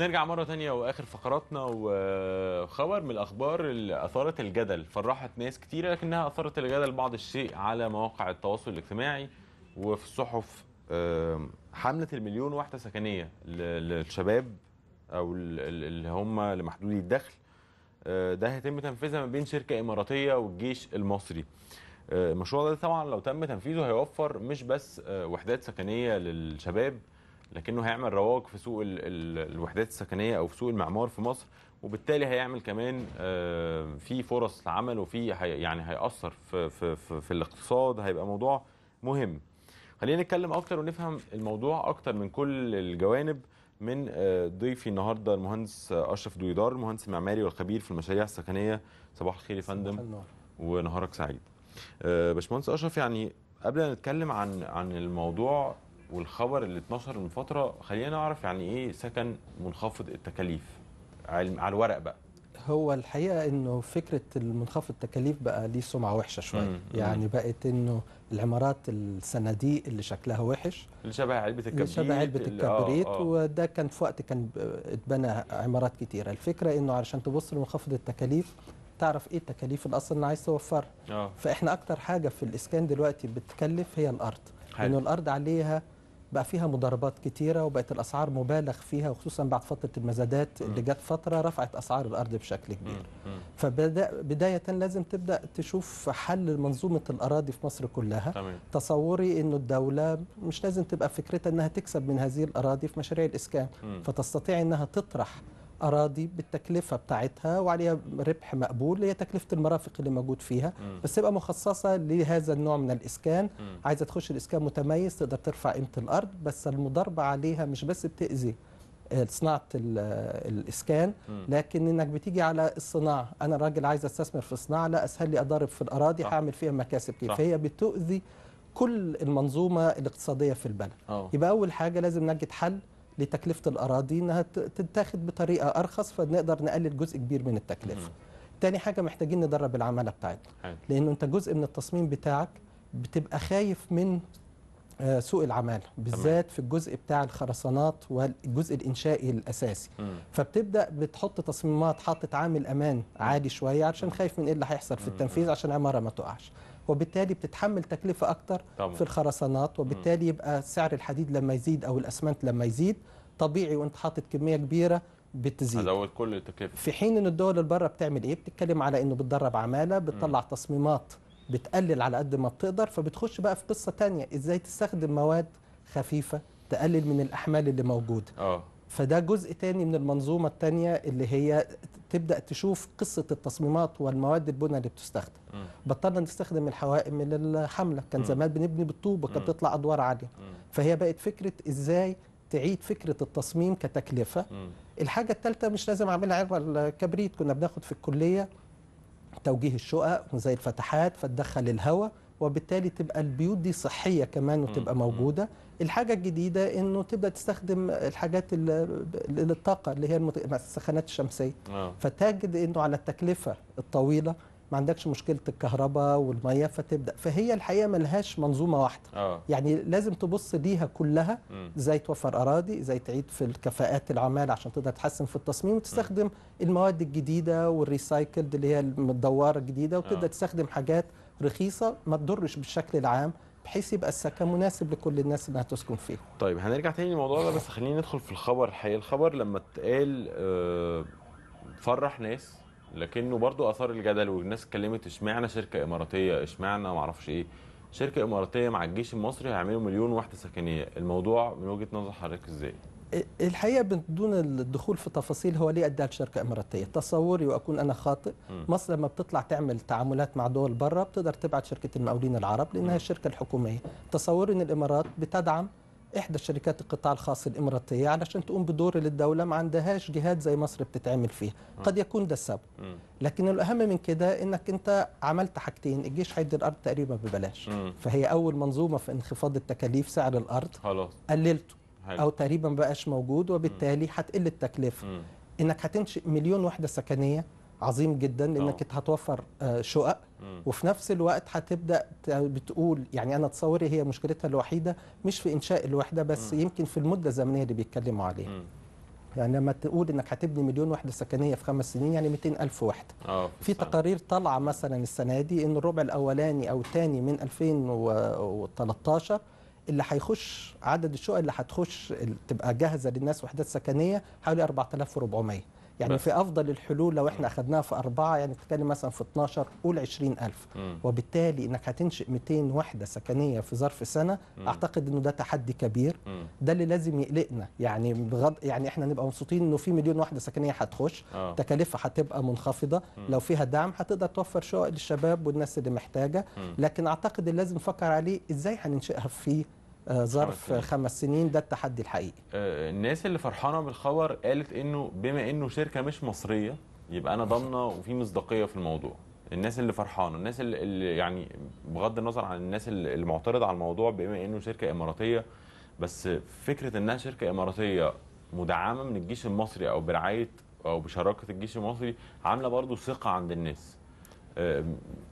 نرجع مرة تانية وآخر فقراتنا وخبر من الأخبار اللي أثارت الجدل فرحت ناس كتيرة لكنها أثارت الجدل بعض الشيء على مواقع التواصل الاجتماعي وفي الصحف حملة المليون وحدة سكنية للشباب أو اللي هم لمحدودي الدخل آه، ده هيتم تنفيذها ما بين شركة إماراتية والجيش المصري آه، المشروع ده طبعا لو تم تنفيذه هيوفر مش بس آه، وحدات سكنية للشباب لكنه هيعمل رواج في سوق الوحدات السكنيه او في سوق المعمار في مصر وبالتالي هيعمل كمان آه، في فرص عمل وفي يعني هيأثر في, في, في, في الاقتصاد هيبقى موضوع مهم خلينا نتكلم اكتر ونفهم الموضوع اكتر من كل الجوانب من آه، ضيفي النهارده المهندس اشرف دويدار المهندس المعماري والخبير في المشاريع السكنيه صباح الخير يا فندم ونهارك سعيد آه، باشمهندس اشرف يعني قبل ما نتكلم عن عن الموضوع والخبر اللي اتنشر من فتره خلينا نعرف يعني ايه سكن منخفض التكاليف على الورق بقى هو الحقيقه انه فكره المنخفض التكاليف بقى ليه سمعه وحشه شويه يعني بقت انه العمارات الصناديق اللي شكلها وحش اللي شبه علبه الكبريت اللي شبه علبه آه، الكبريت آه. وده كان في وقت كان اتبنى عمارات كتيره الفكره انه علشان تبص لمنخفض التكاليف تعرف ايه التكاليف الاصل اللي عايز توفرها آه. فاحنا اكتر حاجه في الاسكان دلوقتي بتكلف هي الارض لانه الارض عليها بقى فيها مضاربات كتيره وبقت الاسعار مبالغ فيها وخصوصا بعد فتره المزادات اللي جت فتره رفعت اسعار الارض بشكل كبير فبدايه لازم تبدا تشوف حل منظومه الاراضي في مصر كلها تمام. تصوري انه الدوله مش لازم تبقى فكرتها انها تكسب من هذه الاراضي في مشاريع الاسكان فتستطيع انها تطرح اراضي بالتكلفه بتاعتها وعليها ربح مقبول اللي هي تكلفه المرافق اللي موجود فيها م. بس تبقى مخصصه لهذا النوع من الاسكان م. عايزه تخش الاسكان متميز تقدر ترفع قيمه الارض بس المضاربه عليها مش بس بتاذي آه، صناعه آه، الاسكان لكن انك بتيجي على الصناعه انا راجل عايز استثمر في الصناعه لا اسهل لي اضارب في الاراضي هعمل فيها مكاسب كيف هي بتؤذي كل المنظومه الاقتصاديه في البلد أوه. يبقى اول حاجه لازم نجد حل لتكلفه الاراضي انها تتاخد بطريقه ارخص فنقدر نقلل جزء كبير من التكلفه. تاني حاجه محتاجين ندرب العماله بتاعتنا لانه انت جزء من التصميم بتاعك بتبقى خايف من آه، سوق العماله بالذات في الجزء بتاع الخرسانات والجزء الانشائي الاساسي مم. فبتبدا بتحط تصميمات حاطط عامل امان عالي شويه عشان خايف من ايه اللي هيحصل في التنفيذ عشان العماره ما تقعش وبالتالي بتتحمل تكلفه اكتر طبعا. في الخرسانات وبالتالي يبقى سعر الحديد لما يزيد او الاسمنت لما يزيد طبيعي وانت حاطط كميه كبيره بتزيد هزود كل التكلفه في حين ان الدول اللي بره بتعمل ايه بتتكلم على انه بتدرب عماله بتطلع م. تصميمات بتقلل على قد ما بتقدر فبتخش بقى في قصه تانية ازاي تستخدم مواد خفيفه تقلل من الاحمال اللي موجوده آه. فده جزء تاني من المنظومة التانية اللي هي تبدأ تشوف قصة التصميمات والمواد البنى اللي بتستخدم م. بطلنا نستخدم الحوائم للحملة كان م. زمان بنبني بالطوب وكانت تطلع أدوار عالية فهي بقت فكرة إزاي تعيد فكرة التصميم كتكلفة م. الحاجة الثالثة مش لازم أعملها عبر الكبريت كنا بناخد في الكلية توجيه الشقق وزي الفتحات فتدخل الهواء وبالتالي تبقى البيوت دي صحيه كمان وتبقى موجوده الحاجه الجديده انه تبدا تستخدم الحاجات للطاقه اللي هي السخانات الشمسيه آه. فتجد انه على التكلفه الطويله ما عندكش مشكله الكهرباء والميه فتبدا فهي الحقيقه ملهاش منظومه واحده آه. يعني لازم تبص ليها كلها ازاي توفر اراضي ازاي تعيد في الكفاءات العمال عشان تقدر تحسن في التصميم وتستخدم المواد الجديده والريسايكلد اللي هي المدوره الجديده وتبدا آه. تستخدم حاجات رخيصه ما تضرش بالشكل العام بحيث يبقى السكن مناسب لكل الناس اللي هتسكن فيه. طيب هنرجع تاني للموضوع ده بس خلينا ندخل في الخبر الحقيقي الخبر لما اتقال آه، فرح ناس لكنه برضو اثار الجدل والناس اتكلمت اشمعنى شركه اماراتيه اشمعنى ما اعرفش ايه شركه اماراتيه مع الجيش المصري هيعملوا مليون وحده سكنيه الموضوع من وجهه نظر حضرتك ازاي؟ الحقيقه بدون الدخول في تفاصيل هو ليه ادى الشركه اماراتيه تصوري واكون انا خاطئ م. مصر لما بتطلع تعمل تعاملات مع دول بره بتقدر تبعت شركه المقاولين العرب لانها الشركه الحكوميه تصوري ان الامارات بتدعم احدى الشركات القطاع الخاص الاماراتيه علشان تقوم بدور للدوله ما عندهاش جهات زي مصر بتتعمل فيها قد يكون ده السبب لكن الاهم من كده انك انت عملت حاجتين الجيش هيدي الارض تقريبا ببلاش فهي اول منظومه في انخفاض التكاليف سعر الارض قللته او تقريبا بقاش موجود وبالتالي هتقل التكلفه مم. انك هتنشئ مليون وحده سكنيه عظيم جدا لانك آه. أوه. هتوفر آه، شقق وفي نفس الوقت هتبدا بتقول يعني انا تصوري هي مشكلتها الوحيده مش في انشاء الوحده بس م. يمكن في المده الزمنيه اللي بيتكلموا عليها يعني لما تقول انك هتبني مليون وحده سكنيه في خمس سنين يعني 200 الف وحده آه، أوه. في تقارير طالعه مثلا السنه دي ان الربع الاولاني او الثاني من 2013 اللي هيخش عدد الشقق اللي هتخش تبقى جاهزه للناس وحدات سكنيه حوالي 4400 يعني في افضل الحلول لو احنا اخذناها في اربعه يعني بتتكلم مثلا في 12 قول 20000 وبالتالي انك هتنشئ 200 وحده سكنيه في ظرف سنه اعتقد انه ده تحدي كبير ده اللي لازم يقلقنا يعني بغض يعني احنا نبقى مبسوطين انه في مليون وحده سكنيه هتخش آه. تكاليفها هتبقى منخفضه لو فيها دعم هتقدر توفر شقق للشباب والناس اللي محتاجه لكن اعتقد اللي لازم نفكر عليه ازاي هننشئها في آه، ظرف خمس سنين ده التحدي الحقيقي آه، الناس اللي فرحانه بالخبر قالت انه بما انه شركه مش مصريه يبقى انا ضامنه وفي مصداقيه في الموضوع الناس اللي فرحانه الناس اللي يعني بغض النظر عن الناس اللي معترضه على الموضوع بما انه شركه اماراتيه بس فكره انها شركه اماراتيه مدعمه من الجيش المصري او برعايه او بشراكه الجيش المصري عامله برضو ثقه عند الناس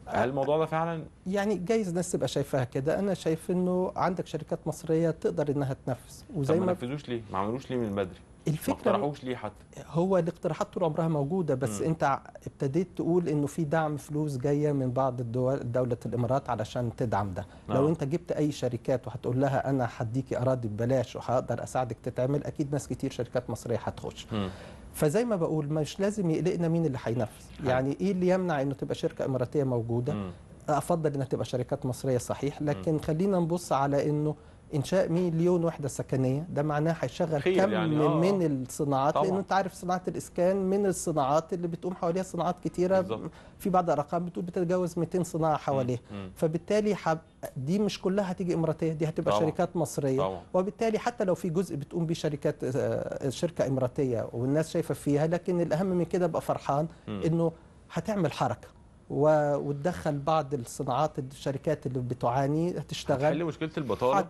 هل الموضوع ده فعلا يعني جايز ناس تبقى شايفاها كده انا شايف انه عندك شركات مصريه تقدر انها تنفذ وزي ما ما نفذوش ليه ما عملوش ليه من بدري الفكره ما اقترحوش ليه حتى هو الاقتراحات طول عمرها موجوده بس م. انت ابتديت تقول انه في دعم فلوس جايه من بعض الدول دوله الامارات علشان تدعم ده م. لو آه. انت جبت اي شركات وهتقول لها انا هديكي اراضي ببلاش وهقدر اساعدك تتعمل اكيد ناس كتير شركات مصريه هتخش فزي ما بقول مش لازم يقلقنا مين اللي هينفذ يعني ايه اللي يمنع انه تبقى شركه اماراتيه موجوده افضل انها تبقى شركات مصريه صحيح لكن خلينا نبص على انه انشاء مليون وحده سكنيه ده معناه هيشغل كم يعني آه. من آه. الصناعات طبعا. لان انت عارف صناعه الاسكان من الصناعات اللي بتقوم حواليها صناعات كتيره بالزبط. في بعض الارقام بتقول بتتجاوز 200 صناعه حواليها فبالتالي حب دي مش كلها هتيجي اماراتيه دي هتبقى طبعا. شركات مصريه طبعا. وبالتالي حتى لو في جزء بتقوم بيه شركات آه، آه، شركه اماراتيه والناس شايفه فيها لكن الاهم من كده ابقى فرحان م. انه هتعمل حركه وتدخل بعض الصناعات الشركات اللي بتعاني تشتغل حل مشكله البطاله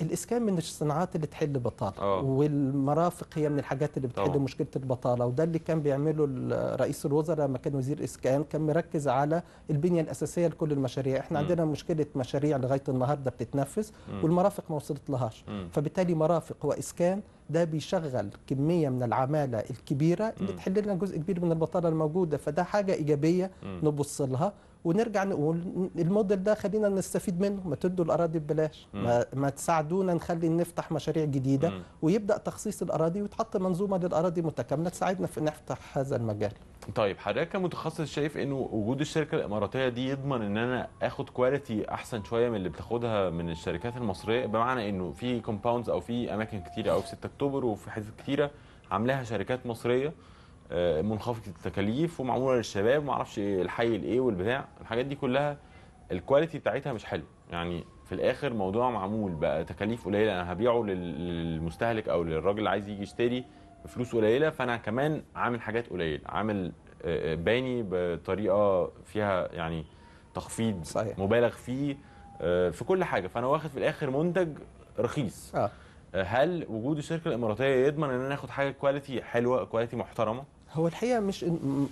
الاسكان من الصناعات اللي تحل بطاله أوه. والمرافق هي من الحاجات اللي بتحل أوه. مشكله البطاله وده اللي كان بيعمله رئيس الوزراء لما كان وزير اسكان كان مركز على البنيه الاساسيه لكل المشاريع احنا م. عندنا مشكله مشاريع لغايه النهارده بتتنفذ م. والمرافق ما وصلت لهاش م. فبالتالي مرافق واسكان ده بيشغل كميه من العماله الكبيره اللي تحل لنا جزء كبير من البطاله الموجوده فده حاجه ايجابيه نبص لها ونرجع نقول الموديل ده خلينا نستفيد منه ما تدوا الاراضي ببلاش ما, ما تساعدونا نخلي نفتح مشاريع جديده مم. ويبدا تخصيص الاراضي وتحط منظومه للاراضي متكامله تساعدنا في نفتح هذا المجال طيب حضرتك كمتخصص شايف انه وجود الشركه الاماراتيه دي يضمن ان انا اخد كواليتي احسن شويه من اللي بتاخدها من الشركات المصريه بمعنى انه في كومباوندز او في اماكن كتيره او في 6 اكتوبر وفي حتت كتيره عاملاها شركات مصريه آه، منخفض التكاليف ومعموله للشباب ومعرفش الحي الايه والبتاع الحاجات دي كلها الكواليتي بتاعتها مش حلو يعني في الاخر موضوع معمول بقى تكاليف قليله انا هبيعه للمستهلك او للراجل اللي عايز يجي يشتري بفلوس قليله فانا كمان عامل حاجات قليله عامل آه، آه، باني بطريقه فيها يعني تخفيض صحيح. مبالغ فيه في كل حاجه فانا واخد في الاخر منتج رخيص آه. هل وجود الشركه الاماراتيه يضمن ان انا اخد حاجه كواليتي حلوه كواليتي محترمه هو الحقيقه مش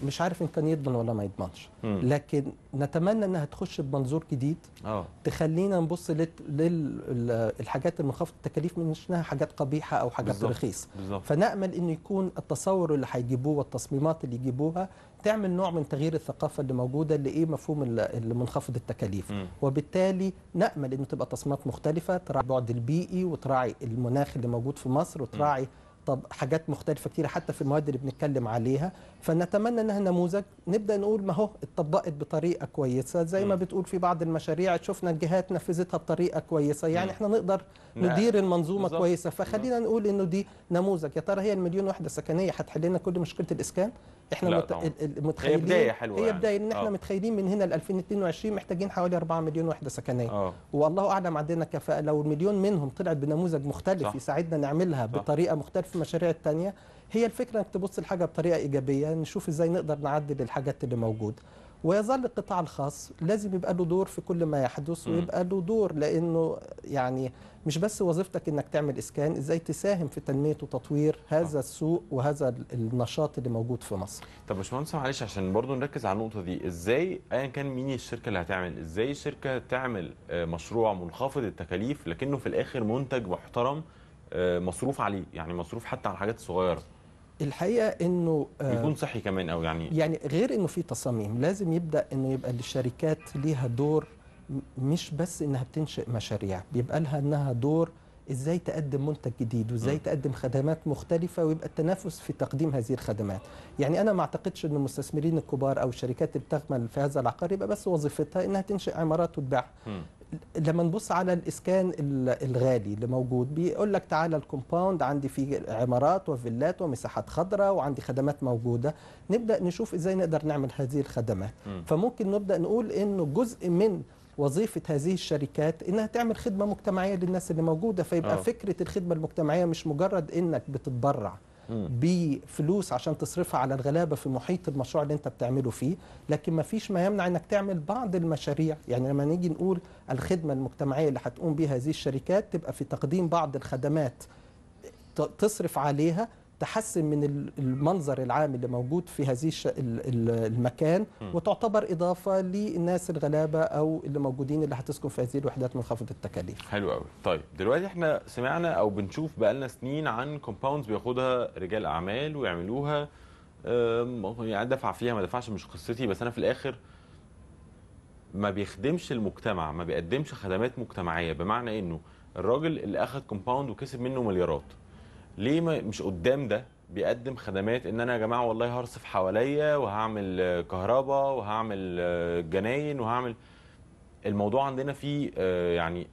مش عارف ان كان يضمن ولا ما يضمنش لكن نتمنى انها تخش بمنظور جديد أوه. تخلينا نبص للحاجات المنخفضه التكاليف مش انها حاجات قبيحه او حاجات رخيصه فنامل انه يكون التصور اللي هيجيبوه والتصميمات اللي يجيبوها تعمل نوع من تغيير الثقافة اللي موجودة لإيه مفهوم المنخفض التكاليف م. وبالتالي نأمل أنه تبقى تصميمات مختلفة تراعي البعد البيئي وتراعي المناخ اللي موجود في مصر وتراعي م. طب حاجات مختلفه كتير حتى في المواد اللي بنتكلم عليها فنتمنى انها نموذج نبدا نقول ما هو اتطبقت بطريقه كويسه زي ما بتقول في بعض المشاريع شفنا الجهات نفذتها بطريقه كويسه يعني احنا نقدر ندير المنظومه بالزبط. كويسه فخلينا نقول انه دي نموذج يا ترى هي المليون وحده سكنيه هتحل لنا كل مشكله الاسكان احنا مت... متخيلين هي بدايه حلوه هي يعني. بدايه ان احنا أوه. متخيلين من هنا ل 2022 محتاجين حوالي 4 مليون وحده سكنيه أوه. والله اعلم عندنا كفاءه لو المليون منهم طلعت بنموذج مختلف صح. يساعدنا نعملها صح. بطريقه مختلفه في المشاريع الثانيه هي الفكره انك تبص الحاجه بطريقه ايجابيه نشوف ازاي نقدر نعدل الحاجات اللي موجوده ويظل القطاع الخاص لازم يبقى له دور في كل ما يحدث ويبقى له دور لانه يعني مش بس وظيفتك انك تعمل اسكان ازاي تساهم في تنميه وتطوير هذا آه. السوق وهذا النشاط اللي موجود في مصر طب باشمهندس معلش عشان برضو نركز على النقطه دي ازاي ايا كان مين الشركه اللي هتعمل ازاي الشركه تعمل آه، مشروع منخفض التكاليف لكنه في الاخر منتج محترم آه، مصروف عليه يعني مصروف حتى على الحاجات الصغيره الحقيقه انه آه، يكون صحي كمان او يعني يعني غير انه في تصاميم لازم يبدا انه يبقى الشركات ليها دور مش بس انها بتنشئ مشاريع بيبقى لها انها دور ازاي تقدم منتج جديد وازاي م. تقدم خدمات مختلفه ويبقى التنافس في تقديم هذه الخدمات يعني انا ما اعتقدش ان المستثمرين الكبار او الشركات اللي بتعمل في هذا العقار يبقى بس وظيفتها انها تنشئ عمارات وتبيعها لما نبص على الاسكان الغالي اللي موجود بيقول لك تعالى الكومباوند عندي فيه عمارات وفيلات ومساحات خضراء وعندي خدمات موجوده نبدا نشوف ازاي نقدر نعمل هذه الخدمات م. فممكن نبدا نقول انه جزء من وظيفة هذه الشركات إنها تعمل خدمة مجتمعية للناس اللي موجودة فيبقى أوه. فكرة الخدمة المجتمعية مش مجرد إنك بتتبرع بفلوس عشان تصرفها على الغلابه في محيط المشروع اللي انت بتعمله فيه لكن ما فيش ما يمنع انك تعمل بعض المشاريع يعني لما نيجي نقول الخدمه المجتمعيه اللي هتقوم بها هذه الشركات تبقى في تقديم بعض الخدمات تصرف عليها تحسن من المنظر العام اللي موجود في هذه المكان وتعتبر إضافة للناس الغلابة أو اللي موجودين اللي هتسكن في هذه الوحدات منخفضة التكاليف حلو قوي طيب دلوقتي احنا سمعنا أو بنشوف بقى لنا سنين عن كومباوندز بياخدها رجال أعمال ويعملوها يعني دفع فيها ما دفعش مش قصتي بس أنا في الآخر ما بيخدمش المجتمع ما بيقدمش خدمات مجتمعية بمعنى إنه الراجل اللي أخد كومباوند وكسب منه مليارات ليه مش قدام ده بيقدم خدمات ان انا يا جماعه والله هرصف حواليا وهعمل آه، كهرباء وهعمل آه، جناين وهعمل الموضوع عندنا فيه آه، يعني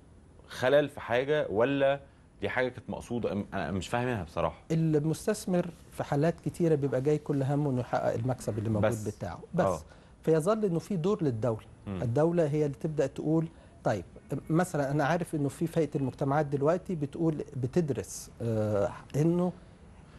خلل في حاجه ولا دي حاجه كانت مقصوده انا مش فاهمها بصراحه المستثمر في حالات كتيره بيبقى جاي كل همه انه يحقق المكسب اللي موجود بس. بتاعه بس أوه. فيظل انه في دور للدوله م. الدوله هي اللي تبدا تقول طيب مثلا انا عارف انه في فئه المجتمعات دلوقتي بتقول بتدرس آه، انه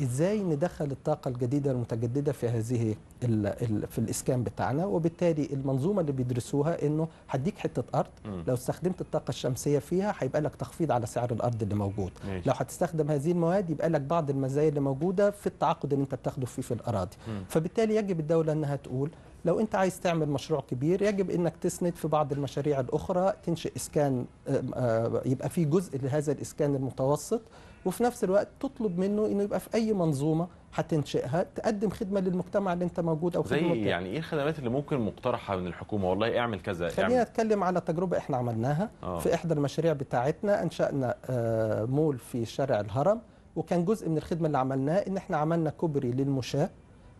ازاي ندخل الطاقه الجديده المتجدده في هذه الـ الـ في الاسكان بتاعنا وبالتالي المنظومه اللي بيدرسوها انه هديك حته ارض لو استخدمت الطاقه الشمسيه فيها هيبقى لك تخفيض على سعر الارض اللي موجود ماشي. لو هتستخدم هذه المواد يبقى لك بعض المزايا اللي موجوده في التعاقد اللي انت بتاخده فيه في الاراضي م. فبالتالي يجب الدوله انها تقول لو انت عايز تعمل مشروع كبير يجب انك تسند في بعض المشاريع الاخرى تنشئ اسكان آه، آه، يبقى في جزء لهذا الاسكان المتوسط وفي نفس الوقت تطلب منه انه يبقى في اي منظومه هتنشئها تقدم خدمه للمجتمع اللي انت موجود او زي خدمة يعني ايه الخدمات اللي ممكن مقترحه من الحكومه والله اعمل كذا خلينا نتكلم على تجربه احنا عملناها أوه. في احدى المشاريع بتاعتنا انشانا آه، مول في شارع الهرم وكان جزء من الخدمه اللي عملناها ان احنا عملنا كوبري للمشاه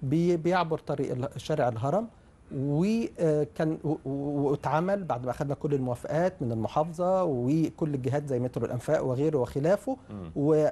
بيعبر طريق شارع الهرم وكان آه، واتعمل بعد ما اخذنا كل الموافقات من المحافظه وكل الجهات زي مترو الانفاق وغيره وخلافه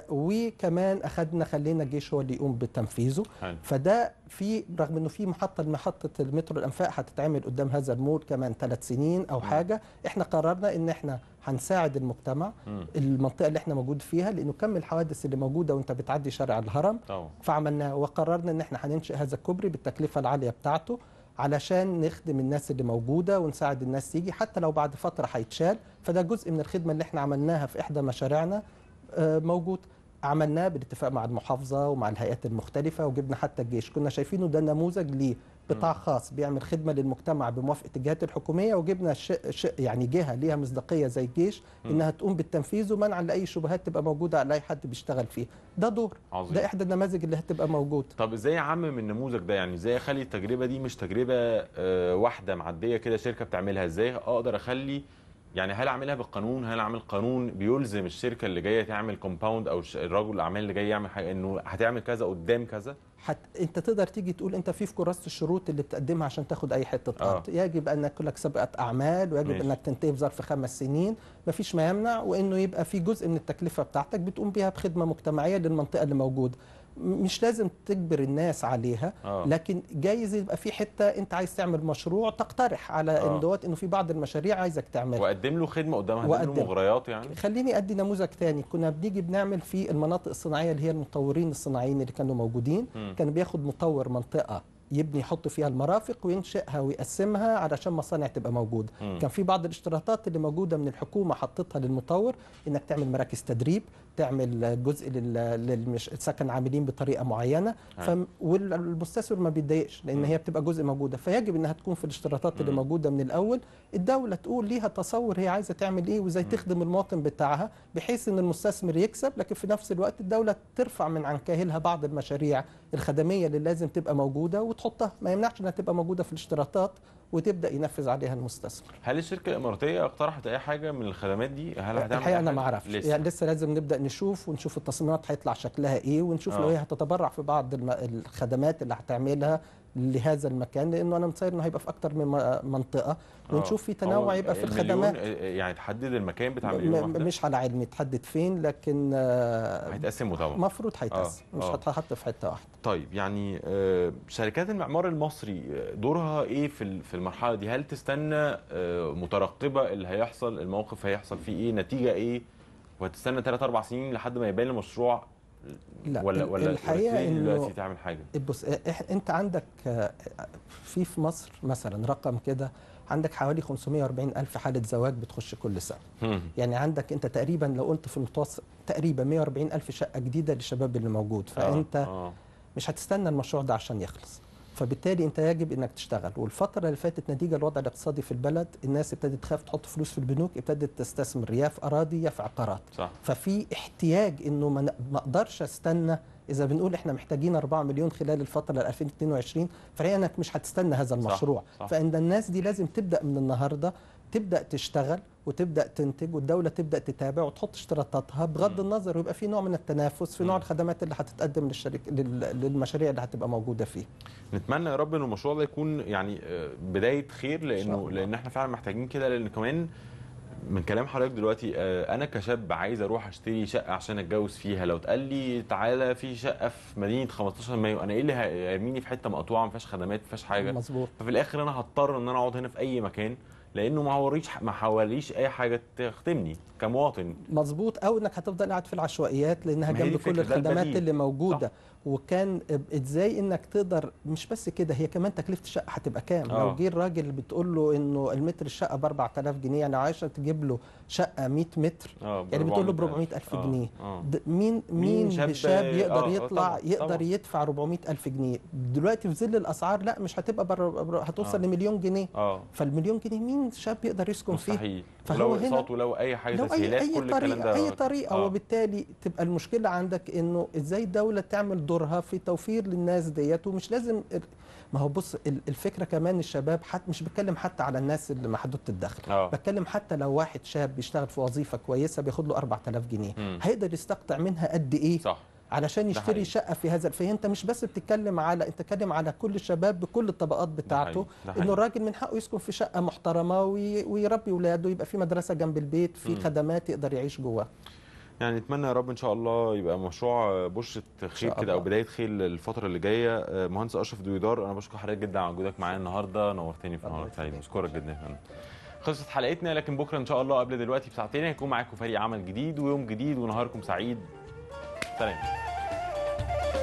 وكمان اخذنا خلينا الجيش هو اللي يقوم بتنفيذه فده في رغم انه في محطه محطه المترو الانفاق هتتعمل قدام هذا المول كمان ثلاث سنين او م. حاجه احنا قررنا ان احنا هنساعد المجتمع المنطقه اللي احنا موجود فيها لانه كم الحوادث اللي موجوده وانت بتعدي شارع الهرم أوه. فعملنا وقررنا ان احنا هننشئ هذا الكوبري بالتكلفه العاليه بتاعته علشان نخدم الناس اللي موجوده ونساعد الناس تيجي حتى لو بعد فتره هيتشال فده جزء من الخدمه اللي احنا عملناها في احدى مشاريعنا آه، موجود عملناه بالاتفاق مع المحافظه ومع الهيئات المختلفه وجبنا حتى الجيش كنا شايفينه ده نموذج قطاع خاص بيعمل خدمه للمجتمع بموافقه الجهات الحكوميه وجبنا ش... ش... يعني جهه ليها مصداقيه زي الجيش انها تقوم بالتنفيذ ومنعا لاي شبهات تبقى موجوده على اي حد بيشتغل فيه ده دور عظيم. ده احدى النماذج اللي هتبقى موجوده طب ازاي اعمم النموذج ده يعني ازاي اخلي التجربه دي مش تجربه آه، واحده معديه كده شركه بتعملها ازاي اقدر اخلي يعني هل اعملها بالقانون هل اعمل قانون بيلزم الشركه اللي جايه تعمل كومباوند او الرجل الاعمال اللي جاي يعمل حاجه انه هتعمل كذا قدام كذا حت... انت تقدر تيجي تقول انت في في كراسه الشروط اللي بتقدمها عشان تاخد اي حته ارض آه. يجب انك لك سابقه اعمال ويجب ماشي. انك تنتهي في ظرف خمس سنين مفيش ما يمنع وانه يبقى في جزء من التكلفه بتاعتك بتقوم بيها بخدمه مجتمعيه للمنطقه اللي موجوده مش لازم تجبر الناس عليها آه. لكن جايز يبقى في حته انت عايز تعمل مشروع تقترح على آه. ان دوت انه في بعض المشاريع عايزك تعملها وقدم له خدمه قدامها وقدم له مغريات يعني خليني ادي نموذج ثاني كنا بنيجي بنعمل في المناطق الصناعيه اللي هي المطورين الصناعيين اللي كانوا موجودين م. كان بياخد مطور منطقه يبني يحط فيها المرافق وينشئها ويقسمها علشان مصانع تبقى موجوده م. كان في بعض الاشتراطات اللي موجوده من الحكومه حطتها للمطور انك تعمل مراكز تدريب تعمل جزء للسكن عاملين بطريقه معينه نعم. والمستثمر ما بيتضايقش لان هي بتبقى جزء موجوده فيجب انها تكون في الاشتراطات اللي موجوده من الاول الدوله تقول ليها تصور هي عايزه تعمل ايه وازاي تخدم المواطن بتاعها بحيث ان المستثمر يكسب لكن في نفس الوقت الدوله ترفع من عن كاهلها بعض المشاريع الخدميه اللي لازم تبقى موجوده وتحطها ما يمنعش انها تبقى موجوده في الاشتراطات وتبدا ينفذ عليها المستثمر. هل الشركه الاماراتيه اقترحت اي حاجه من الخدمات دي؟ هل هتعمل الحقيقه انا ما اعرفش يعني لسه لازم نبدا نشوف ونشوف التصميمات هيطلع شكلها ايه ونشوف أوه. لو آه. هي هتتبرع في بعض الخدمات اللي هتعملها لهذا المكان لانه انا متصور انه هيبقى في اكتر من منطقه آه. ونشوف في تنوع يبقى في الخدمات آه، يعني تحدد المكان بتاع مليون مش على علمي تحدد فين لكن آه، هيتقسم طبعا المفروض هيتقسم مش هتحط في حته واحده طيب يعني شركات المعمار المصري دورها ايه في في المرحله دي هل تستنى مترقبه اللي هيحصل الموقف هيحصل فيه ايه نتيجه ايه وهتستنى 3 4 سنين لحد ما يبان المشروع لا ولا ولا الحقيقه انه دلوقتي تعمل حاجه بص انت عندك آه، في في مصر مثلا رقم كده عندك حوالي 540 الف حاله زواج بتخش كل سنه يعني عندك انت تقريبا لو قلت في المتوسط تقريبا 140 الف شقه جديده للشباب اللي موجود آه، فانت آه. آه. مش هتستنى المشروع ده عشان يخلص فبالتالي انت يجب انك تشتغل والفتره اللي فاتت نتيجه الوضع الاقتصادي في البلد الناس ابتدت تخاف تحط فلوس في البنوك ابتدت تستثمر يا في اراضي يا في عقارات صح. ففي احتياج انه ما اقدرش استنى اذا بنقول احنا محتاجين 4 مليون خلال الفتره 2022 فهي انك مش هتستنى هذا المشروع صح. صح. فان الناس دي لازم تبدا من النهارده تبدا تشتغل وتبدا تنتج والدوله تبدا تتابع وتحط اشتراطاتها بغض النظر ويبقى في نوع من التنافس في نوع الخدمات اللي هتتقدم للشركه للمشاريع اللي هتبقى موجوده فيه. نتمنى يا رب ان المشروع ده يكون يعني آه، بدايه خير لانه لان احنا فعلا محتاجين كده لان كمان من كلام حضرتك دلوقتي آه، انا كشاب عايز اروح اشتري شقه عشان اتجوز فيها لو اتقال لي تعالى في شقه في مدينه 15 مايو انا ايه اللي هيرميني في حته مقطوعه ما فيهاش خدمات ما فيهاش حاجه مظبوط ففي الاخر انا هضطر ان انا اقعد هنا في اي مكان لانه ما حواليش ما حواليش اي حاجه تخدمني كمواطن مظبوط او انك هتفضل قاعد في العشوائيات لانها جنب كل الخدمات اللي موجوده صح. وكان ازاي انك تقدر مش بس كده هي كمان تكلفه الشقه هتبقى كام لو آه. جه الراجل بتقول له انه المتر الشقه ب 4000 جنيه يعني عايشه تجيب له شقه 100 متر آه، يعني بتقول له ب 400000 آه، جنيه مين مين شاب, شاب يقدر أوه. يطلع طبعًا. يقدر طبعًا. يدفع 400000 جنيه دلوقتي في ظل الاسعار لا مش هتبقى بر... هتوصل أوه. لمليون جنيه أوه. فالمليون جنيه مين شاب يقدر يسكن فيه فهو لو هنا لو اي حاجه لو تسهيلات أي, أي كل طريقة الكلام ده اي طريقه وبالتالي تبقى المشكله عندك انه ازاي الدوله تعمل دور دورها في توفير للناس ديت ومش لازم ما هو بص الفكره كمان الشباب حتى مش بتكلم حتى على الناس اللي محدوده الدخل أوه. بتكلم حتى لو واحد شاب بيشتغل في وظيفه كويسه بياخد له 4000 جنيه مم. هيقدر يستقطع منها قد ايه صح. علشان يشتري شقه في هذا فهي انت مش بس بتتكلم على انت بتتكلم على كل الشباب بكل الطبقات بتاعته انه الراجل من حقه يسكن في شقه محترمه ويربي اولاده يبقى في مدرسه جنب البيت في خدمات يقدر يعيش جواها يعني نتمنى يا رب ان شاء الله يبقى مشروع آه، بشره خير كده او بدايه خير الفتره اللي جايه آه، مهندس اشرف دويدار انا بشكر حضرتك جدا على وجودك معايا النهارده نورتني في نهار سعيد بشكرك جدا خلصت حلقتنا لكن بكره ان شاء الله قبل دلوقتي بساعتين هيكون معاكم فريق عمل جديد ويوم جديد ونهاركم سعيد سلام